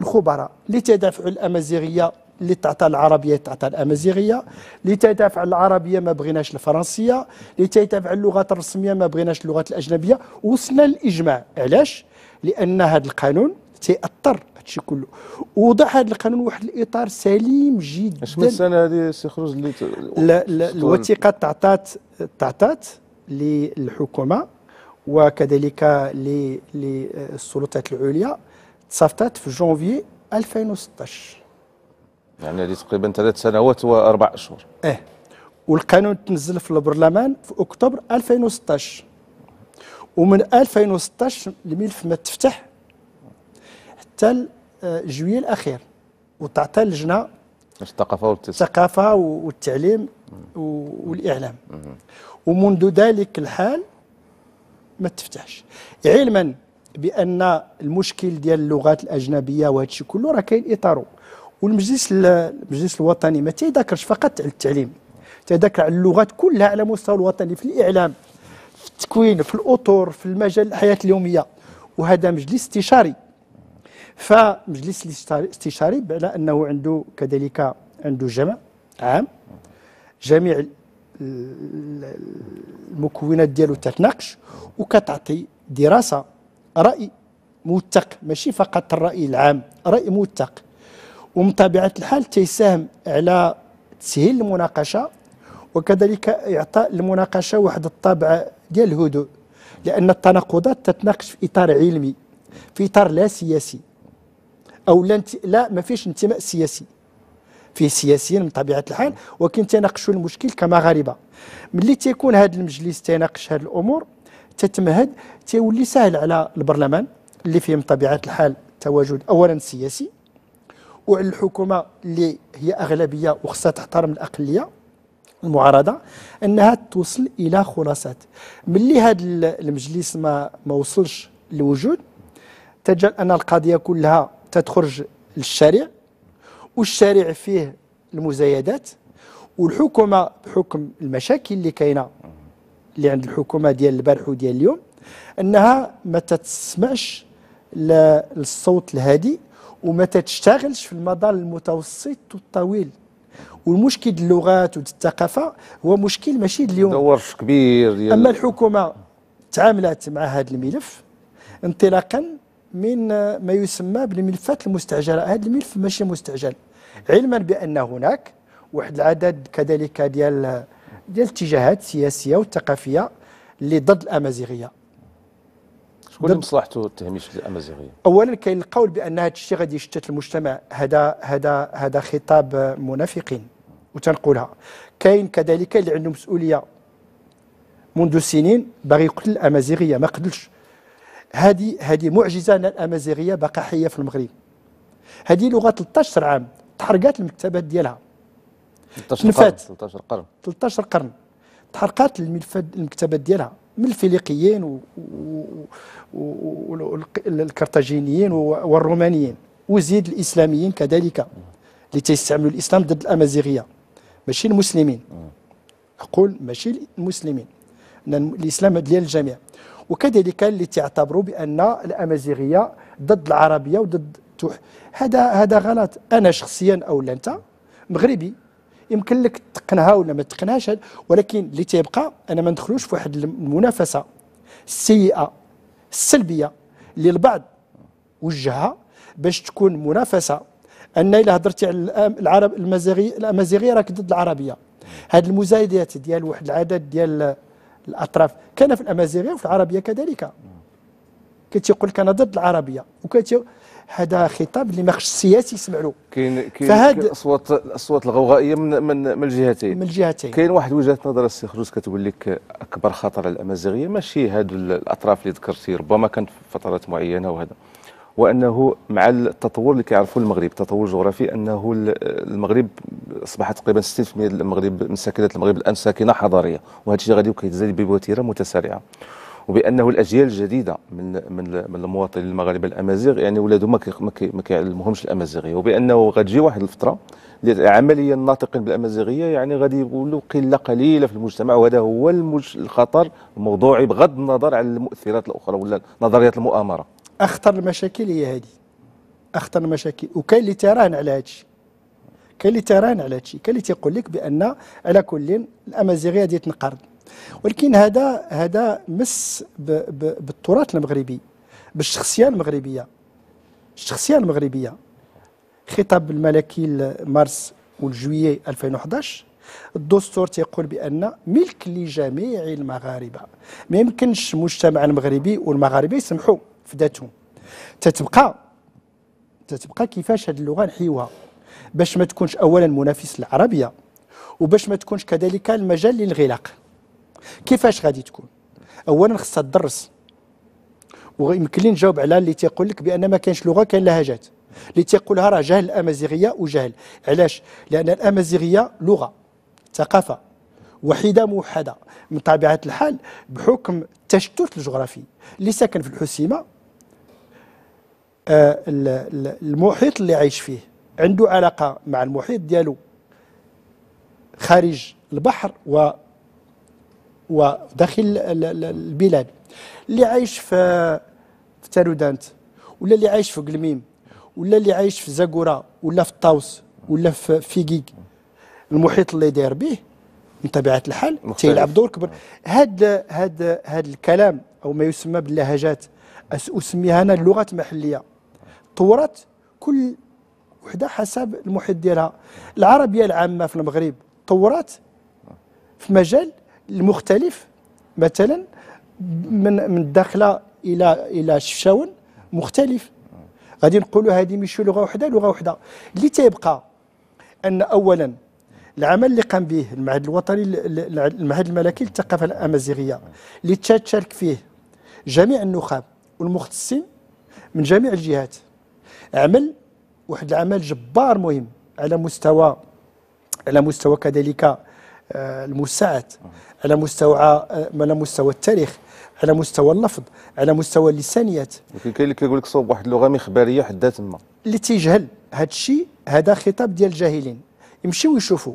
Speaker 2: الخبراء اللي تدافعوا الامازيغيه اللي تعطى العربيه تعطى الامازيغيه اللي تدافع العربيه ما بغيناش الفرنسيه اللي تدافع اللغات الرسميه ما بغيناش اللغات الاجنبيه وصلنا للاجماع علاش لان هذا القانون تياثر هادشي كله وضع هذا القانون واحد الاطار سليم جدا من السنه
Speaker 1: هذه سي خروج اللي لا لا الوثيقه
Speaker 2: تعطات تعطات للحكومه وكذلك للسلطات العليا تصفتات في جونفي 2016
Speaker 1: يعني هذه تقريبا ثلاث سنوات واربع اشهر
Speaker 2: اه والقانون تنزل في البرلمان في اكتوبر 2016 ومن 2016 الملف ما تفتح حتى آه، جويلية الأخير وتعطى اللجنة الثقافة والثقافة الثقافة والتعليم والإعلام ومنذ ذلك الحال ما تفتحش علما بأن المشكل ديال اللغات الأجنبية وهذا الشيء كله راه كاين إطاره والمجلس المجلس الوطني ما تيذاكرش فقط على التعليم تذاكر على اللغات كلها على مستوى الوطني في الإعلام في التكوين في الأطر في المجال الحياة اليومية وهذا مجلس استشاري فمجلس الاستشاري على انه عنده كذلك عنده جمع عام جميع المكونات ديالو تتناقش وكتعطي دراسه راي موثق ماشي فقط الراي العام راي موثق ومن الحال تيساهم على تسهيل المناقشه وكذلك اعطاء المناقشه واحد الطابع ديال الهدوء لان التناقضات تتناقش في اطار علمي في اطار لا سياسي او لا لا ما فيش انتماء سياسي فيه سياسيين من طبيعه الحال ولكن تناقشوا المشكل كمغاربه ملي تيكون هذا المجلس تيناقش هذه الامور تتمهد تيولي سهل على البرلمان اللي فيه من طبيعه الحال تواجد اولا سياسي وعلى الحكومه اللي هي اغلبيه وخصها تحترم الاقليه المعارضه انها توصل الى خلاصات ملي هذا المجلس ما ما وصلش لوجود تجعل ان القضيه كلها تتخرج للشارع والشارع فيه المزايدات والحكومه بحكم المشاكل اللي كاينه اللي عند الحكومه ديال البارح وديال اليوم انها ما تتسمعش للصوت الهادي وما تتشتغلش في المدار المتوسط والطويل والمشكل اللغات والثقافه هو مشكل ماشي اليوم دورش
Speaker 1: كبير ديال اما
Speaker 2: الحكومه تعاملت مع هذا الملف انطلاقا من ما يسمى بالملفات المستعجلة هذا الملف ماشي مستعجل علما بأن هناك واحد العدد كذلك ديال ديال الاتجاهات السياسية والثقافية اللي ضد الأمازيغية شكون اللي
Speaker 1: مصلحته التهميش الامازيغيه؟
Speaker 2: اولا كاين القول بان هذا الشيء غادي يشتت المجتمع هذا هذا هذا خطاب منافقين وتنقولها كاين كذلك اللي عنده مسؤوليه منذ سنين باغي يقتل الامازيغيه ما قتلش هذه هذه معجزه ان الامازيغيه باقا حيه في المغرب هذه لغه 13 عام تحرقات المكتبات ديالها
Speaker 1: 13 قرن 13 قرن
Speaker 2: 13 قرن تحرقات المكتبات ديالها من الفيليقيين والكرتاجينيين والرومانيين وزيد الاسلاميين كذلك اللي تيستعملوا الاسلام ضد الامازيغيه ماشي المسلمين اقول ماشي المسلمين الاسلام ديال الجميع وكذلك اللي تعتبروا بان الامازيغيه ضد العربيه وضد توح هذا هذا غلط انا شخصيا او انت مغربي يمكن لك تقنها ولا ما تقنهاش ولكن اللي تيبقى انا ما ندخلوش في واحد المنافسه السيئه السلبيه اللي البعض وجهها باش تكون منافسه ان الا هضرتي على العرب المزيغي الامازيغيه راك ضد العربيه هاد المزايدات ديال واحد العدد ديال الأطراف كان في الأمازيغية وفي العربية كذلك كتيقول لك أنا ضد العربية وكان هذا خطاب اللي ماخش السياسي يسمع له
Speaker 1: كاين كاين الاصوات الاصوات الغوغائيه من من من الجهتين من الجهتين كاين واحد وجهه نظر السي خروج كتقول لك اكبر خطر على الامازيغيه ماشي هاد الاطراف اللي ذكرتي ربما كانت في فترات معينه وهذا وانه مع التطور اللي كيعرفوا المغرب التطور الجغرافي انه المغرب اصبح تقريبا 60% المغرب من ساكنه المغرب الان ساكنه حضاريه وهذا الشيء غادي كيتزاد بوتيره متسارعه وبانه الاجيال الجديده من من من المواطنين المغاربه الامازيغ يعني ولادهم ما كيعلمهمش الامازيغيه وبانه غتجي واحد الفتره عمليا الناطقين بالامازيغيه يعني غادي يولوا قله قليله في المجتمع وهذا هو الخطر الموضوعي بغض النظر عن المؤثرات الاخرى ولا نظريات المؤامره
Speaker 2: اخطر المشاكل هي هذه اخطر المشاكل وكاين اللي تراهن على هذا الشيء كاين اللي تراهن على هذا الشيء كاين اللي تيقول لك بان على كل الامازيغيه غادي تنقرض ولكن هذا هذا مس بالتراث المغربي بالشخصيه المغربيه الشخصيه المغربيه خطاب الملكي مارس وجويي 2011 الدستور تيقول بان ملك لجميع المغاربه ما يمكنش المجتمع المغربي والمغاربه يسمحوا فداتو ذاتهم تتبقى تتبقى كيفاش هذه اللغه نحيوها باش ما تكونش اولا منافس للعربيه وباش ما تكونش كذلك المجال للغلاق كيفاش غادي تكون اولا خصها تدرس ويمكن لي نجاوب على اللي تيقول لك بان ما كانش لغه كاين لهجات اللي تيقولها راه جهل الامازيغيه وجهل علاش لان الامازيغيه لغه ثقافه وحيده موحده من طبيعه الحال بحكم التشتت الجغرافي اللي ساكن في الحسيمه آه، المحيط اللي عايش فيه عنده علاقه مع المحيط ديالو خارج البحر و وداخل البلاد اللي عايش في في تارودانت ولا اللي عايش في قلميم ولا اللي عايش في زاكورا ولا في الطاوس ولا في فيكيك المحيط اللي داير به من طبيعه الحال تيلعب دور كبر هاد هاد هاد الكلام او ما يسمى باللهجات اسميها انا اللغات المحليه طورت كل وحده حسب المحيط ديالها العربيه العامه في المغرب طورت في مجال المختلف مثلا من من الداخله الى الى شفشاون مختلف غادي نقولوا هذه ماشي لغه وحده لغه وحده اللي تيبقى ان اولا العمل اللي قام به المعهد الوطني المعهد الملكي للثقافه الامازيغيه اللي تشارك فيه جميع النخب والمختصين من جميع الجهات عمل واحد العمل جبار مهم على مستوى على مستوى كذلك آه، المساعد على مستوى آه، على مستوى التاريخ على مستوى اللفظ على مستوى اللسانيات
Speaker 1: ولكن كاين اللي كيقول لك صوب واحد اللغه مخبريه حدا تما
Speaker 2: اللي تيجهل هذا الشيء هذا خطاب ديال الجاهلين يمشيو يشوفوا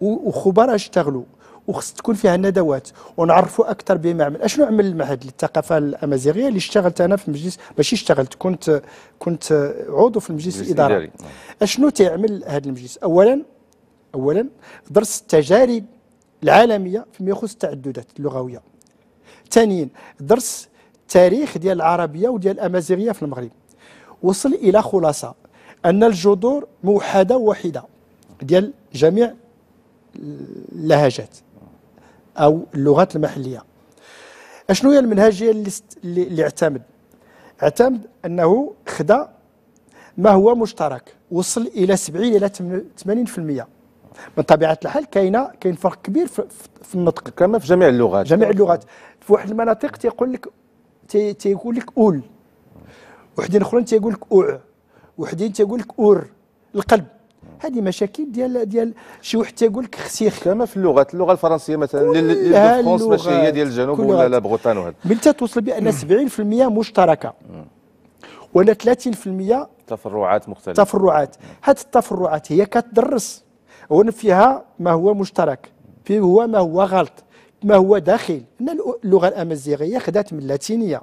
Speaker 2: وخبراء اشتغلوا وخص تكون فيها ندوات ونعرفوا اكثر بما عمل اشنو عمل المعهد للثقافه الامازيغيه اللي اشتغلت انا في المجلس ماشي اشتغلت كنت كنت عضو في المجلس الاداري نعم. اشنو تعمل هذا المجلس اولا اولا درس التجارب العالميه فيما يخص التعددات اللغويه ثانيا درس التاريخ ديال العربيه وديال الامازيغيه في المغرب وصل الى خلاصه ان الجذور موحده واحده ديال جميع اللهجات أو اللغات المحلية اشنو هي المنهجية اللي اعتمد اعتمد أنه خدا ما هو مشترك وصل إلى 70 إلى 80% من طبيعه الحال كاينه كاين فرق كبير في النطق كما في جميع اللغات جميع اللغات في واحد المناطق تيقول لك تيقول لك اول وحدين اخرين تيقول لك اوع وحدين تيقول لك اور القلب هذه مشاكل ديال ديال شي واحد تيقول لك خسيخ كما في اللغات اللغه الفرنسيه مثلا لي فرونس ماشي هي ديال الجنوب ولا لا بغوتان وهذا ملي توصل بان 70% مشتركه ولا 30%
Speaker 1: تفرعات مختلفه تفرعات
Speaker 2: هذه التفرعات هي كتدرس فيها ما هو مشترك فيه هو ما هو غلط ما هو داخل ان اللغه الامازيغيه خدات من اللاتينيه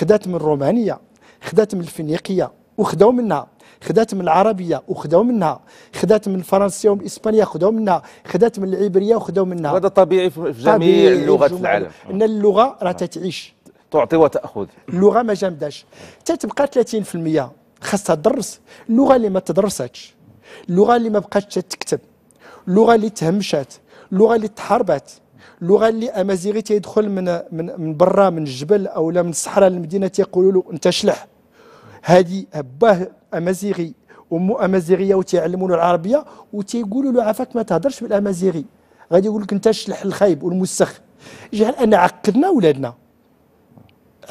Speaker 2: خدات من الرومانيه خدات من الفينيقيه وخداو منها خدات من العربيه وخداو منها خدات من الفرنسيه والاسبانيه خداو منها خدات من العبريه وخداو منها وهذا طبيعي
Speaker 1: في جميع لغات العالم
Speaker 2: ان اللغه راه تتعيش تعطي وتاخذ اللغه ما جامداش تتبقى 30% خاصها تدرس اللغه اللي ما تدرساتش اللغه اللي ما بقاتش تكتب اللغه اللي تهمشات اللغه اللي تحاربات اللغه اللي امازيغي تيدخل من من من برا من الجبل او لا من الصحراء للمدينه تيقولوا له انت شلح هذه باه امازيغي امه امازيغيه وتيعلمون العربيه وتيقولوا له عافاك ما تهضرش بالامازيغي غادي يقول لك انت الشلح الخايب والمسخ جعل انا عقدنا ولادنا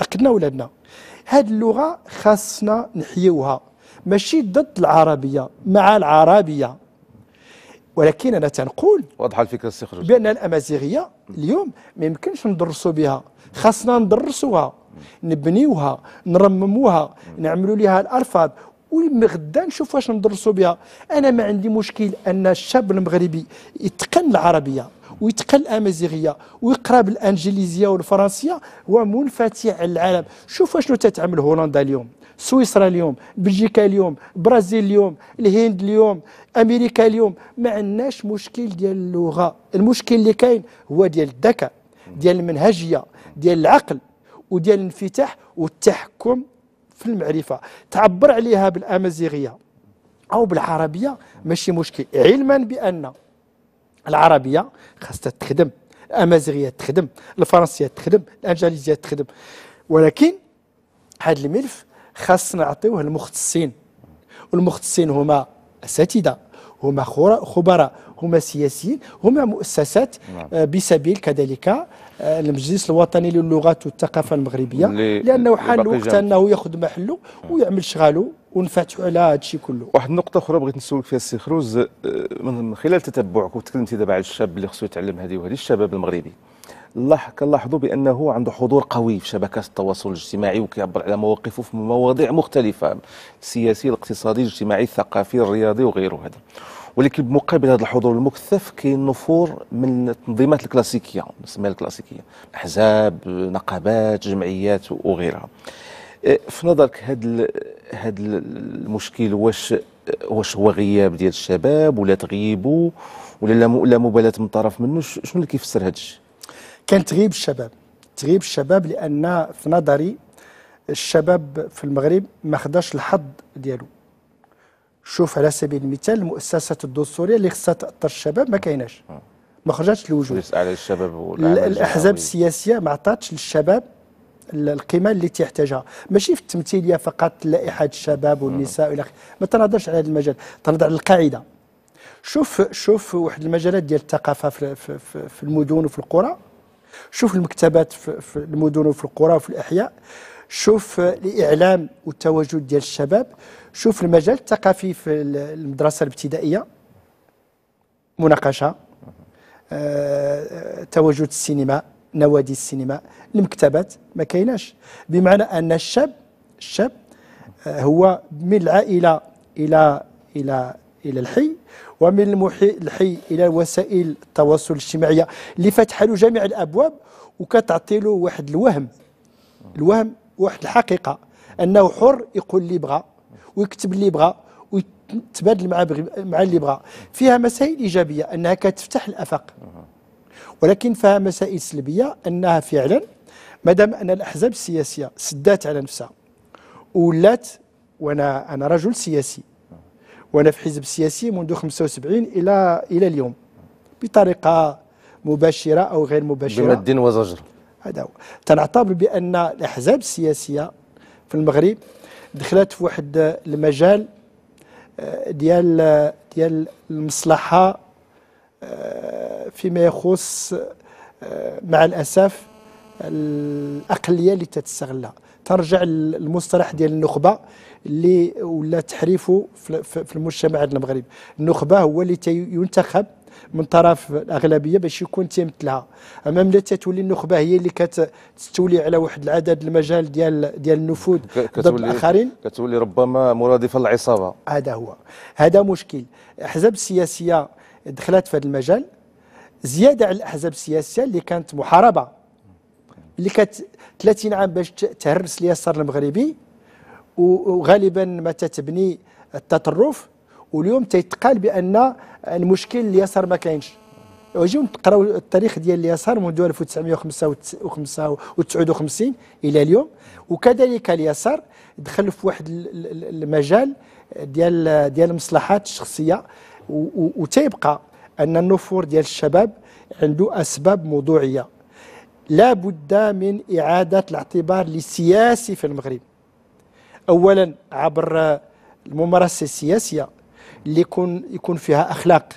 Speaker 2: عقدنا ولادنا هذه اللغه خاصنا نحيوها ماشي ضد العربيه مع العربيه ولكن انا تنقول
Speaker 1: واضحه الفكره السي
Speaker 2: بان الامازيغيه اليوم ما يمكنش ندرسوا بها خاصنا ندرسوها نبنيوها نرمموها نعملوا لها الالفاب ومغدا نشوف واش ندرسوا بها انا ما عندي مشكل ان الشاب المغربي يتقن العربيه ويتقن الامازيغيه ويقرا بالانجليزيه والفرنسيه هو منفتح على العالم شوف واش تتعمل هولندا اليوم سويسرا اليوم بلجيكا اليوم برازيل اليوم الهند اليوم امريكا اليوم ما عندناش مشكل ديال اللغه المشكل اللي كاين هو ديال الذكاء ديال المنهجيه ديال العقل وديال الانفتاح والتحكم في المعرفه تعبر عليها بالامازيغيه او بالعربيه ماشي مشكل علما بان العربيه خاصها تخدم الامازيغيه تخدم الفرنسيه تخدم الانجليزيه تخدم ولكن هذا الملف خاص نعطيوه المختصين والمختصين هما اساتذه هما خبراء هما سياسيين هما مؤسسات نعم. آه، بسبيل كذلك آه، المجلس الوطني للغات والثقافه المغربيه لانه حان الوقت انه ياخذ محله ويعمل شغاله ونفتحوا على هذا الشيء كله واحد النقطه اخرى بغيت نسولك فيها السي خروز آه،
Speaker 1: من خلال تتبعك وتكلمتي دابا على الشاب اللي خصو يتعلم هذه وهذه الشباب المغربي كنلاحظوا بانه عنده حضور قوي في شبكات التواصل الاجتماعي وكيعبر على مواقفه في مواضيع مختلفه السياسي الاقتصادي الاجتماعي الثقافي الرياضي وغيره هذا ولكن بمقابل هذا الحضور المكثف كاين نفور من التنظيمات الكلاسيكيه نسميها الكلاسيكيه احزاب نقابات جمعيات وغيرها إيه، في نظرك هذا هذا المشكل واش واش هو غياب ديال الشباب ولا تغيبوا ولا لا مبالاه من طرف منه شنو اللي كيفسر هذا الشيء؟
Speaker 2: كان تغيب الشباب تغيب الشباب لان في نظري الشباب في المغرب ما خداش الحظ ديالو شوف على سبيل المثال المؤسسات الدستورية اللي خصها تاثر الشباب ما كايناش آه. ما خرجتش للوجود على الشباب الاحزاب السياسيه ما عطاتش للشباب القيمه اللي تحتاجها ماشي في التمثيليه فقط لائحه الشباب والنساء الى ما تنهضرش على هذا المجال تنهضر على القاعده شوف شوف واحد المجالات ديال الثقافه في, في, في, في المدن وفي القرى شوف المكتبات في, في المدن وفي القرى وفي الاحياء شوف الاعلام والتواجد ديال الشباب شوف المجال الثقافي في المدرسه الابتدائيه مناقشه آه، تواجد السينما نوادي السينما المكتبات ما كايناش بمعنى ان الشاب الشاب آه، هو من العائله الى الى الى الحي ومن المحي الحي الى وسائل التواصل الاجتماعيه اللي فاتحه له جميع الابواب وكتعطي له واحد الوهم الوهم واحد الحقيقه انه حر يقول اللي بغى ويكتب اللي بغى ويتبادل مع مع اللي بغى فيها مسائل ايجابيه انها كتفتح الافاق ولكن فيها مسائل سلبيه انها فعلا مادام ان الاحزاب السياسيه سدات على نفسها ولات وانا انا رجل سياسي وانا في حزب سياسي منذ 75 الى الى اليوم بطريقه مباشره او غير مباشره بمد وزجر هذا هو تنعتبر بأن الأحزاب السياسية في المغرب دخلت في واحد المجال آه، ديال ديال المصلحة آه، فيما يخص آه، مع الأسف الأقلية اللي تتستغلها ترجع المصطلح ديال النخبة اللي ولا تحريفه في المجتمع المغربي النخبة هو اللي ينتخب من طرف الاغلبيه باش يكون تيمثلها اما ملي تتولي النخبه هي اللي كتستولي على واحد العدد المجال ديال ديال النفوذ ضد الاخرين
Speaker 1: كتولي ربما مرادفه للعصابه
Speaker 2: هذا هو هذا مشكل الاحزاب السياسيه دخلت في هذا المجال زياده على الاحزاب السياسيه اللي كانت محاربه اللي كانت 30 عام باش تهرس اليسار المغربي وغالبا ما تتبني التطرف واليوم تيتقال بان المشكل اليسار ما كاينش وجيو نقراو التاريخ ديال اليسار منذ 1955 الى اليوم وكذلك اليسار دخل في واحد المجال ديال ديال المصلحات الشخصيه وتيبقى ان النفور ديال الشباب عنده اسباب موضوعيه لا بد من اعاده الاعتبار للسياسي في المغرب اولا عبر الممارسه السياسيه اللي يكون يكون فيها اخلاق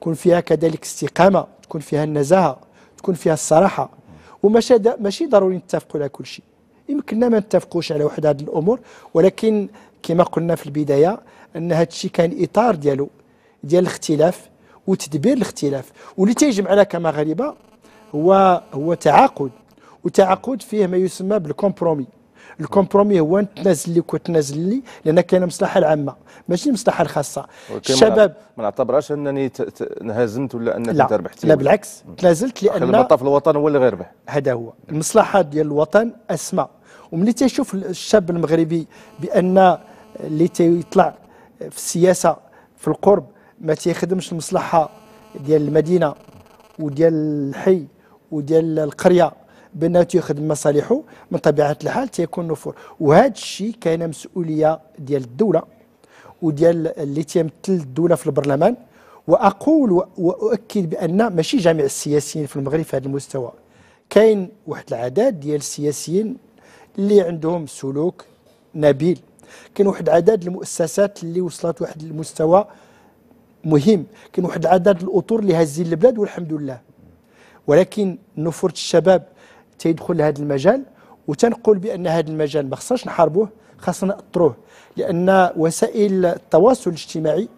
Speaker 2: يكون فيها كذلك استقامه تكون فيها النزاهه تكون فيها الصراحه وماشي ماشي ضروري نتفقوا على كل شيء يمكننا ما نتفقوش على واحد هذه الامور ولكن كما قلنا في البدايه ان هذا الشيء كان اطار ديالو ديال الاختلاف وتدبير الاختلاف واللي تيجمع على كمغاربه هو هو تعاقد وتعاقد فيه ما يسمى بالكومبرومي الكومبرومي هو نتنازل تنزل لك وتنزل لي لان كاين المصلحه العامه ماشي المصلحه الخاصه
Speaker 1: الشباب ما نعتبرهاش
Speaker 2: انني انهزمت ولا انك ربحت لا بالعكس تنازلت لان المطاف الوطن هو اللي غيربح هذا هو المصلحه ديال الوطن اسمى وملي تيشوف الشاب المغربي بان اللي تيطلع في السياسه في القرب ما تيخدمش المصلحه ديال المدينه وديال الحي وديال القريه بانه تيخدم مصالحه من طبيعه الحال تيكون نفور وهذا الشيء كاينه مسؤوليه ديال الدوله وديال اللي تيمثل الدوله في البرلمان واقول واؤكد بان ماشي جميع السياسيين في المغرب في هذا المستوى كاين واحد العدد ديال السياسيين اللي عندهم سلوك نبيل كاين واحد العدد المؤسسات اللي وصلت واحد المستوى مهم كاين واحد العدد الاطر اللي هازين البلاد والحمد لله ولكن نفرة الشباب تيدخل لهذا المجال وتنقول بان هذا المجال ما خصناش نحاربوه خاصنا ناطروه لان وسائل التواصل الاجتماعي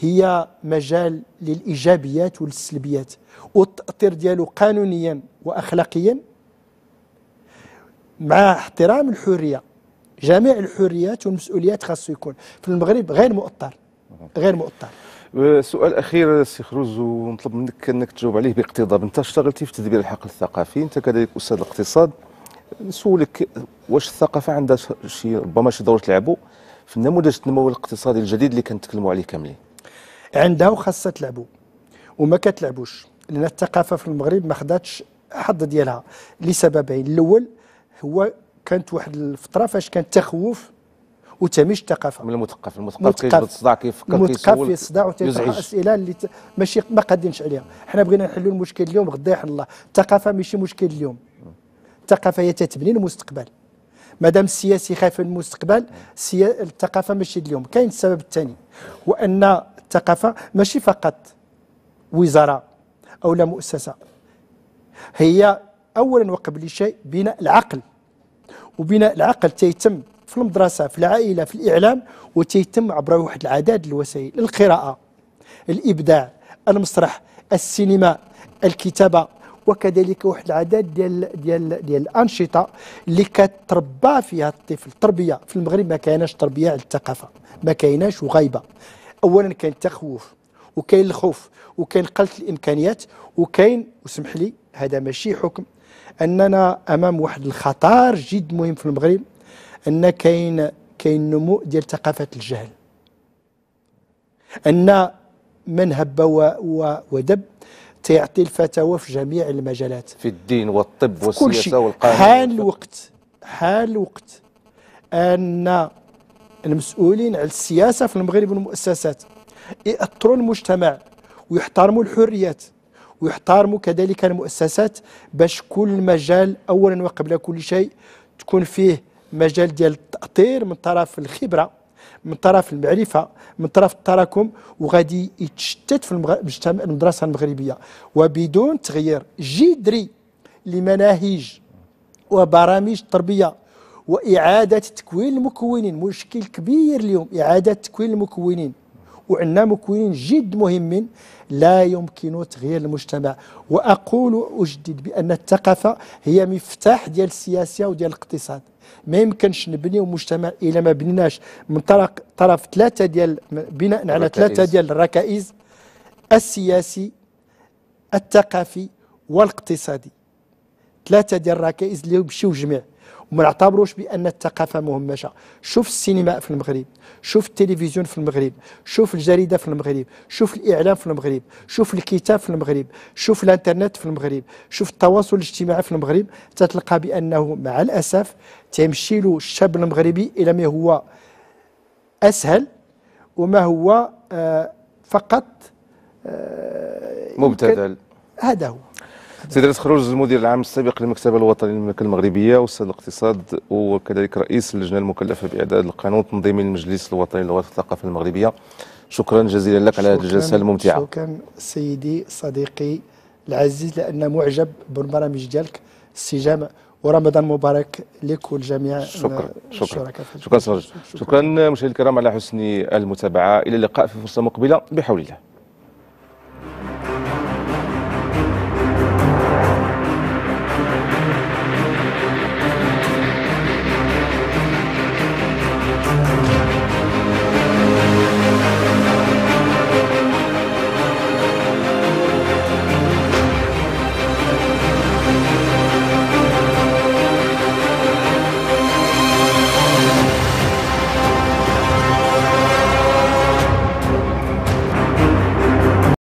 Speaker 2: هي مجال للايجابيات والسلبيات والتاطير ديالو قانونيا واخلاقيا مع احترام الحريه جميع الحريات والمسؤوليات خاصو يكون في المغرب غير مؤطر غير مؤطر
Speaker 1: سؤال اخير سي خروج ونطلب منك انك تجاوب عليه باقتضاب انت اشتغلتي في تدبير الحقل الثقافي انت كذلك استاذ الاقتصاد نسولك واش الثقافه عندها شي ربما شي دور
Speaker 2: تلعبه في النموذج
Speaker 1: التنموي الاقتصادي الجديد اللي كنتكلموا عليه كاملين
Speaker 2: عندها وخاصه تلعبو وما كتلعبوش لان الثقافه في المغرب ما خداتش حظ ديالها لسببين الاول هو كانت واحد الفتره فاش كان تخوف وتميش الثقافه من المثقف المثقف كيجبد الصداع كيفكر المثقف الصداع وتيطرح اسئله اللي ماشي ما قادينش عليها حنا بغينا نحلوا المشكل اليوم غدا يحل الله الثقافه ماشي مشكل اليوم الثقافه هي تتبني المستقبل مادام السياسي خايف من المستقبل سيا... الثقافه ماشي اليوم كاين السبب الثاني وان الثقافه ماشي فقط وزاره او لا مؤسسه هي اولا وقبل شيء بناء العقل وبناء العقل تيتم في المدرسة في العائلة في الإعلام وتيتم عبر واحد العدد الوسائل القراءة الإبداع المسرح السينما الكتابة وكذلك واحد العدد ديال ديال ديال الانشطه اللي كتربى فيها الطفل التربيه في المغرب ما كايناش تربيه على الثقافه ما كايناش وغايبه اولا كاين التخوف وكاين الخوف وكاين قله الامكانيات وكاين وسمح لي هذا ماشي حكم اننا امام واحد الخطر جد مهم في المغرب ان كاين كاين نمو ديال ثقافه الجهل ان من هب ودب تيعطي الفتاوى في جميع المجالات
Speaker 1: في الدين والطب في والسياسه والقانون
Speaker 2: حان الوقت حان الوقت ان المسؤولين على السياسه في المغرب والمؤسسات ياثروا المجتمع ويحترموا الحريات ويحترموا كذلك المؤسسات باش كل مجال اولا وقبل كل شيء تكون فيه مجال ديال التاطير من طرف الخبره من طرف المعرفه من طرف التراكم وغادي يتشتت في المجتمع المدرسه المغربيه وبدون تغيير جذري لمناهج وبرامج التربيه واعاده تكوين المكونين مشكل كبير اليوم اعاده تكوين المكونين وعندنا مكونين جد مهمين لا يمكن تغيير المجتمع واقول اجدد بان الثقافه هي مفتاح ديال السياسه وديال الاقتصاد ما يمكنش نبنيو مجتمع الا ما بنيناش من طرف طرف ثلاثه ديال بناء على ثلاثه ديال الركائز السياسي الثقافي والاقتصادي ثلاثه ديال الركائز اللي يمشيو جميع وما نعتبروش بأن الثقافة مهمشة شوف السينما في المغرب شوف التلفزيون في المغرب شوف الجريدة في المغرب شوف الإعلام في المغرب شوف الكتاب في المغرب شوف الانترنت في المغرب شوف التواصل الاجتماعي في المغرب تتلقى بأنه مع الأسف تمشي له الشاب المغربي إلى ما هو أسهل وما هو آه، فقط آه، مبتذل هذا هو
Speaker 1: سيد رئيس خروج المدير العام السابق للمكتبه الوطنيه للمملكه المغربيه واستاذ الاقتصاد وكذلك رئيس اللجنه المكلفه باعداد القانون التنظيمي للمجلس الوطني للغات والثقافه المغربيه شكرا جزيلا لك على هذه الجلسه الممتعه
Speaker 2: شكرا سيدي صديقي العزيز لان معجب بالبرامج ديالك السجام ورمضان مبارك لك ولجميع شكرا شكرا شكرا شكرا, شكرا شكرا,
Speaker 1: شكرا مشاهدي الكرام على حسن المتابعه الى اللقاء في فرصه مقبله بحول الله